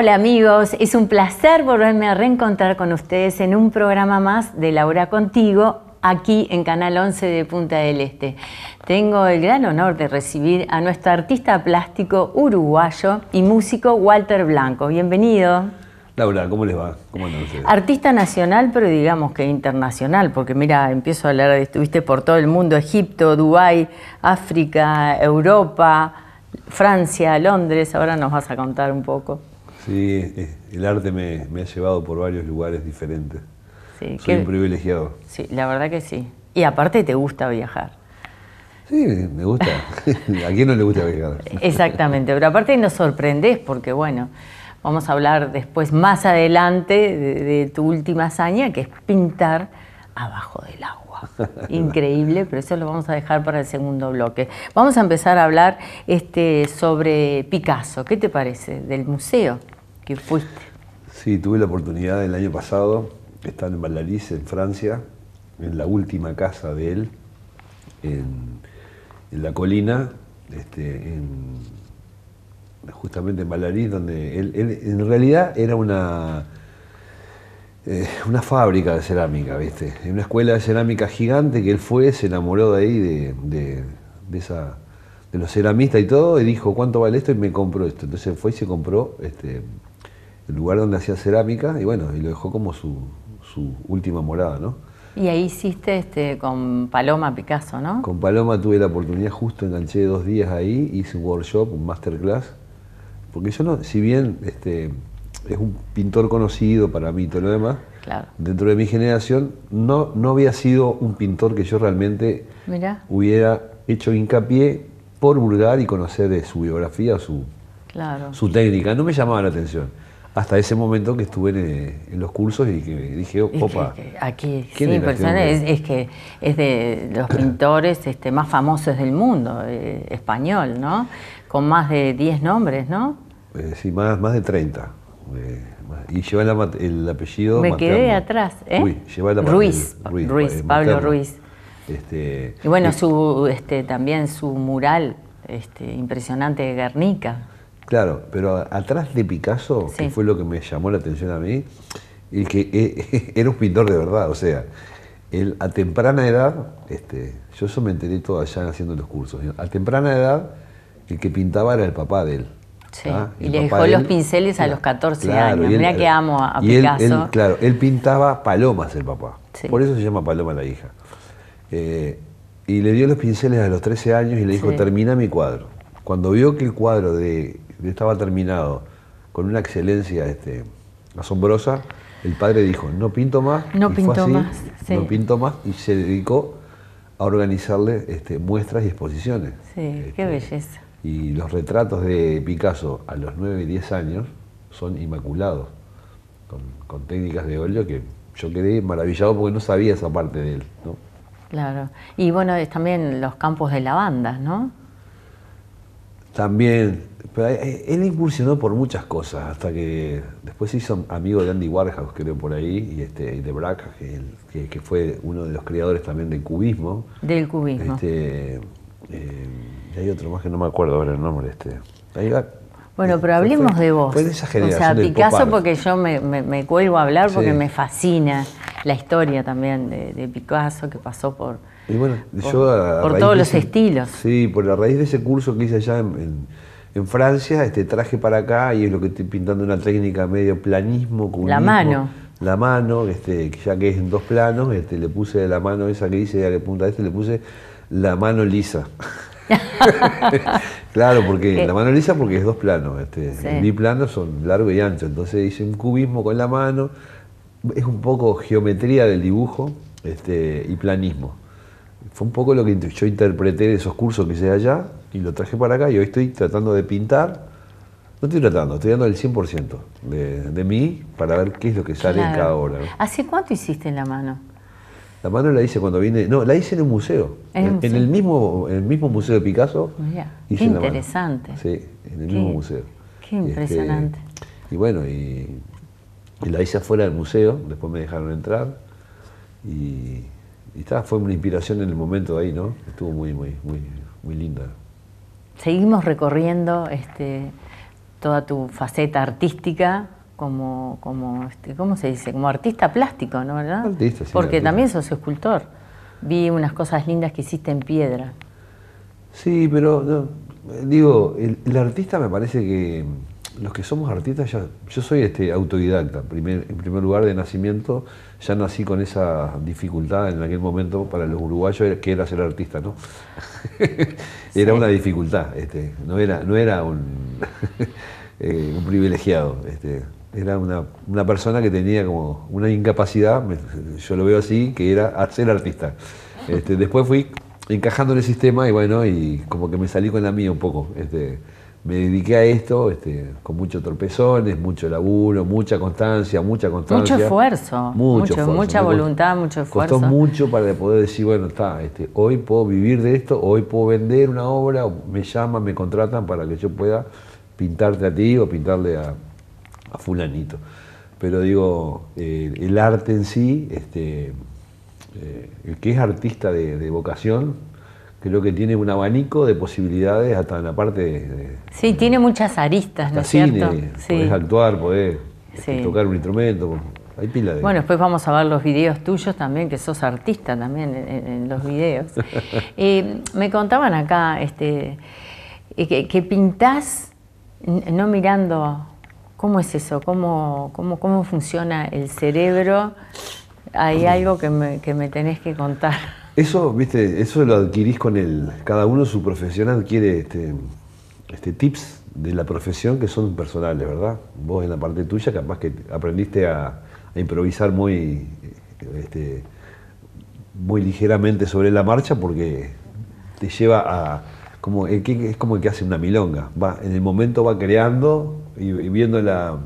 Hola amigos, es un placer volverme a reencontrar con ustedes en un programa más de Laura Contigo aquí en Canal 11 de Punta del Este. Tengo el gran honor de recibir a nuestro artista plástico uruguayo y músico Walter Blanco. Bienvenido. Laura, ¿cómo les va? Artista nacional, pero digamos que internacional, porque mira, empiezo a hablar, de... estuviste por todo el mundo, Egipto, Dubái, África, Europa, Francia, Londres, ahora nos vas a contar un poco. Sí, el arte me, ha llevado por varios lugares diferentes. Sí, Soy un privilegiado. Sí, la verdad que sí. Y aparte te gusta viajar. Sí, me gusta. ¿A quién no le gusta viajar? Exactamente, pero aparte nos sorprendes porque, bueno, vamos a hablar después, más adelante, de, de tu última hazaña, que es pintar abajo del agua. Increíble, pero eso lo vamos a dejar para el segundo bloque. Vamos a empezar a hablar este, sobre Picasso. ¿Qué te parece del museo? Sí, tuve la oportunidad el año pasado de estar en Valladolid, en Francia, en la última casa de él, en, la colina, este, justamente en Valladolid, donde él, en realidad era una, eh, una fábrica de cerámica, ¿viste? una escuela de cerámica gigante que él fue, se enamoró de ahí, de, de esa de los ceramistas y todo, y dijo, ¿cuánto vale esto? Y me compró esto. Entonces fue y se compró este, el lugar donde hacía cerámica y bueno, y lo dejó como su, su última morada, ¿no? Y ahí hiciste este, con Paloma Picasso, ¿no? Con Paloma tuve la oportunidad, justo enganché dos días ahí, hice un workshop, un masterclass, porque yo no, si bien este, es un pintor conocido para mí y todo lo demás, claro. dentro de mi generación no, no había sido un pintor que yo realmente hubiera hecho hincapié por vulgar y conocer de eh, su biografía, su, claro. su técnica, no me llamaba la atención hasta ese momento que estuve en, eh, los cursos y que dije, oh, opa, aquí sí, es, es, que es de los pintores este, más famosos del mundo, eh, español, ¿no? Con más de 10 nombres, ¿no? Eh, sí, más, de 30. y lleva el, apellido. Me quedé atrás, ¿eh? lleva Ruiz, Ruiz, Pablo Ruiz. Este, y bueno, su, este, también su mural impresionante de Guernica. Claro, pero atrás de Picasso, que fue lo que me llamó la atención a mí, y que eh, era un pintor de verdad, o sea, él a temprana edad, este, yo eso me enteré todo allá haciendo los cursos, a temprana edad el que pintaba era el papá de él. Sí, y le dejó los pinceles a los 14 años. Mira que eh, amo a, Picasso. claro, él pintaba palomas el papá. Sí. Por eso se llama Paloma la hija. Eh, y le dio los pinceles a los 13 años y le dijo, termina mi cuadro. Cuando vio que el cuadro de estaba terminado, con una excelencia este, asombrosa, el padre dijo, no pinto más, no pinto más, no pinto más, y se dedicó a organizarle este, muestras y exposiciones. Sí, qué este, belleza. Y los retratos de Picasso a los 9 y 10 años son inmaculados, con, técnicas de óleo que yo quedé maravillado porque no sabía esa parte de él. ¿no? Claro, y bueno, también los campos de lavanda, ¿no? También, pero él incursionó por muchas cosas, hasta que después se hizo amigo de Andy Warhouse, creo, por ahí, y, este, de Brack, que, fue uno de los creadores también del cubismo. Del cubismo. Este, eh, y hay otro más que no me acuerdo ahora el nombre. Este. Bueno, pero hablemos de vos. Fue esa o sea, Picasso, porque yo me, me, cuelgo a hablar porque me fascina la historia también de Picasso que pasó por, y bueno, por, yo por todos los estilos. Sí, por la raíz de ese curso que hice allá en, Francia, este traje para acá y es lo que estoy pintando una técnica medio planismo. con la mano. La mano, este, ya que es en dos planos, este, le puse la mano esa que hice, de punta este, le puse la mano lisa. claro, porque la mano lisa porque es dos planos, este, mi plano son largo y ancho, entonces hice un cubismo con la mano, es un poco geometría del dibujo este, y planismo fue un poco lo que yo interpreté de esos cursos que hice allá y lo traje para acá y hoy estoy tratando de pintar. No estoy tratando, estoy dando el 100% de, mí para ver qué es lo que sale en cada hora. ¿Hace cuánto hiciste en la mano? La mano la hice cuando vine. No, la hice en un museo. En, el, mismo, en el mismo museo de Picasso. qué interesante. Sí, en el mismo museo. Qué este, impresionante. Y, bueno, y la hice afuera del museo, después me dejaron entrar. Y y fue una inspiración en el momento ahí, ¿no? Estuvo muy, muy, muy, muy linda. Seguimos recorriendo este, toda tu faceta artística como, como este, ¿cómo se dice? Como artista plástico, ¿no? Artista, sí, Porque también sos escultor. Vi unas cosas lindas que hiciste en piedra. Sí, pero digo, el artista me parece que los que somos artistas, yo soy este, autodidacta, en primer lugar de nacimiento, ya nací con esa dificultad en aquel momento para los uruguayos que era ser artista, ¿no? era una dificultad, este, no era, no era un, eh, privilegiado, este, era una, persona que tenía como una incapacidad, yo lo veo así, que era ser artista. Este, después fui encajando en el sistema y bueno, y como que me salí con la mía un poco. Este, me dediqué a esto este, con muchos tropezones, mucho laburo, mucha constancia, mucha constancia. Mucho esfuerzo. Mucho, Mucha voluntad, mucho esfuerzo. Costó mucho para poder decir, bueno, está, este, hoy puedo vivir de esto, hoy puedo vender una obra, me llaman, me contratan para que yo pueda pintarte a ti o pintarle a, fulanito. Pero digo, eh, el arte en sí, este, eh, el que es artista de vocación, creo que tiene un abanico de posibilidades hasta en la parte de... sí, tiene muchas aristas, ¿no es cierto? Cine, sí. Podés actuar, podés tocar un instrumento, hay pila de... Bueno, después vamos a ver los videos tuyos también, que sos artista también en, los videos. Eh, me contaban acá este, eh, que, que, pintás no mirando... ¿Cómo es eso? ¿Cómo, cómo, cómo funciona el cerebro? Hay algo que me, que me tenés que contar. Eso, viste, eso lo adquirís con el... Cada uno su profesión adquiere este, este tips de la profesión que son personales, ¿verdad? Vos en la parte tuya capaz que aprendiste a, improvisar muy, este, muy ligeramente sobre la marcha porque te lleva a... Como, eh, es como el que hace una milonga. Va, en el momento va creando y viendo la,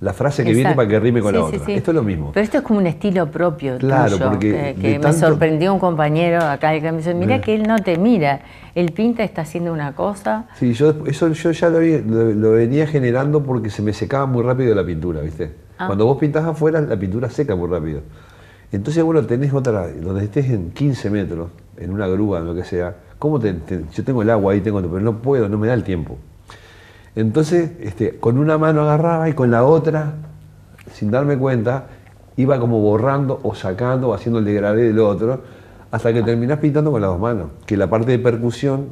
la frase que viene para que rime con la otra. Esto es lo mismo. Pero esto es como un estilo propio claro, porque eh, que, me sorprendió un compañero acá que me dice, mira que él no te mira, él pinta, está haciendo una cosa. Sí, yo, eso yo ya lo, venía generando porque se me secaba muy rápido la pintura, ¿viste? Ah. Cuando vos pintas afuera, la pintura seca muy rápido. Entonces, bueno, tenés otra, donde estés en 15 metros, en una grúa, en lo que sea, ¿cómo te, yo tengo el agua ahí, tengo, pero no puedo, no me da el tiempo. Entonces, este, con una mano agarraba y con la otra, sin darme cuenta, iba como borrando o sacando o haciendo el degradé del otro, hasta que terminás pintando con las dos manos. Que la parte de percusión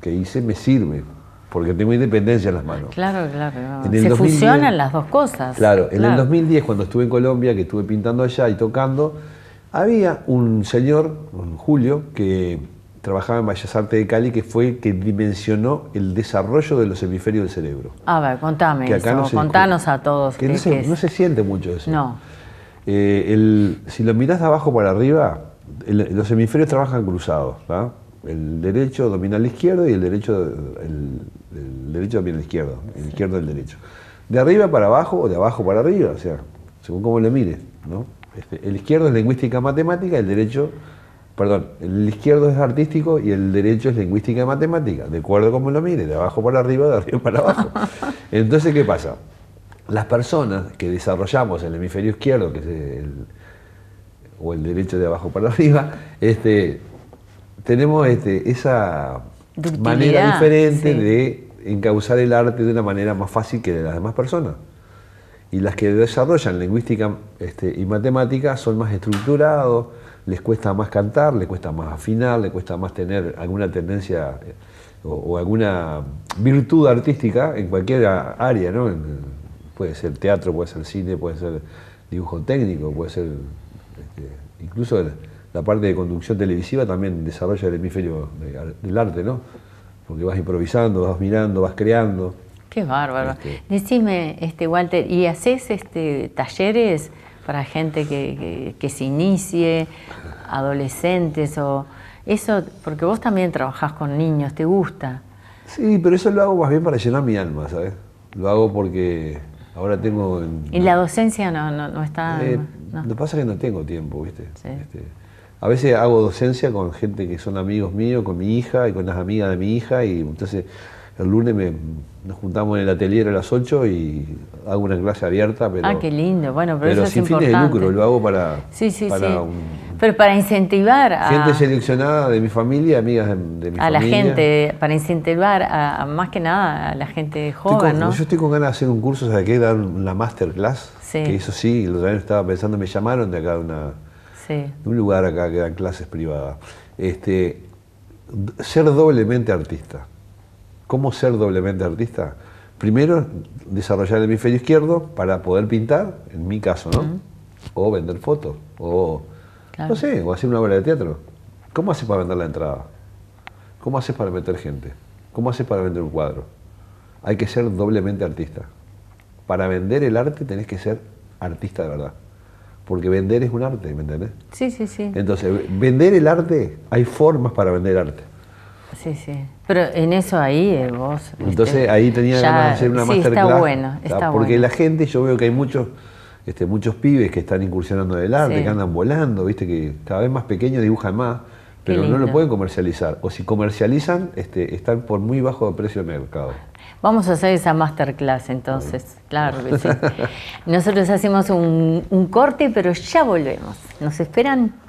que hice me sirve, porque tengo independencia en las manos. Claro, claro. claro. Se fusionan las dos cosas. Claro, en el 2010, cuando estuve en Colombia, que estuve pintando allá y tocando, había un señor, Julio, que trabajaba en Bellas de Cali, que fue que dimensionó el desarrollo de los hemisferios del cerebro. A ver, contame contanos a todos. Que, no, se, no, se, siente mucho eso. No. Eh, si lo mirás de abajo para arriba, los hemisferios trabajan cruzados, El derecho domina el izquierdo y el derecho, el, el derecho domina al izquierdo, el izquierdo el derecho. De arriba para abajo o de abajo para arriba, o sea, según cómo le mires, este, el izquierdo es lingüística matemática, el derecho perdón, el izquierdo es artístico y el derecho es lingüística y matemática, de acuerdo como lo mire, de abajo para arriba, de arriba para abajo. Entonces, ¿qué pasa? Las personas que desarrollamos el hemisferio izquierdo, que es el, o el derecho de abajo para arriba, este, tenemos este, esa manera diferente de encauzar el arte de una manera más fácil que de las demás personas. Y las que desarrollan lingüística este, y matemática son más estructurados, les cuesta más cantar, les cuesta más afinar, les cuesta más tener alguna tendencia eh, o, alguna virtud artística en cualquier área, ¿no? puede ser teatro, puede ser cine, puede ser dibujo técnico, puede ser este, incluso la, parte de conducción televisiva también desarrolla el hemisferio del arte, ¿no? Porque vas improvisando, vas mirando, vas creando. Qué bárbaro. Este Decime, este, Walter, ¿y haces este, talleres? para gente que, que, se inicie, adolescentes o eso, porque vos también trabajás con niños, ¿te gusta? Sí, pero eso lo hago más bien para llenar mi alma, ¿sabes? Lo hago porque ahora tengo... En, ¿Y la docencia no, no, está...? Eh, no. Lo que pasa es que no tengo tiempo, ¿viste? Sí. Este, a veces hago docencia con gente que son amigos míos, con mi hija y con las amigas de mi hija, y entonces el lunes nos juntamos en el atelier a las 8 y hago una clase abierta. Pero, ah, qué lindo. Bueno, pero, sin fines de lucro, lo hago para. Sí, sí, sí. pero para incentivar a. Gente seleccionada de mi familia, amigas de, mi a familia. A la gente, para incentivar a, más que nada a la gente joven, ¿no? Yo estoy con ganas de hacer un curso, ¿sabes qué? Dar una masterclass. Sí. Que eso sí, el otro estaba pensando, me llamaron de acá de, una, un lugar acá que dan clases privadas. Este, ser doblemente artista. ¿Cómo ser doblemente artista? Primero, desarrollar el hemisferio izquierdo para poder pintar, en mi caso, ¿no? O vender fotos, o no sé, o hacer una obra de teatro. ¿Cómo haces para vender la entrada? ¿Cómo haces para meter gente? ¿Cómo haces para vender un cuadro? Hay que ser doblemente artista. Para vender el arte tenés que ser artista de verdad. Porque vender es un arte, ¿me entendés? Sí, sí, sí. Entonces, vender el arte, hay formas para vender arte sí, sí. Pero en eso ahí eh, vos... Entonces ahí tenía hacer una sí, está bueno, está Porque la gente, yo veo que hay muchos... Este, muchos pibes que están incursionando en el arte, que andan volando, viste que cada vez más pequeños dibujan más, pero no lo pueden comercializar. O si comercializan, este, están por muy bajo precio de mercado. Vamos a hacer esa masterclass entonces, claro Nosotros hacemos un, un corte, pero ya volvemos. ¿Nos esperan?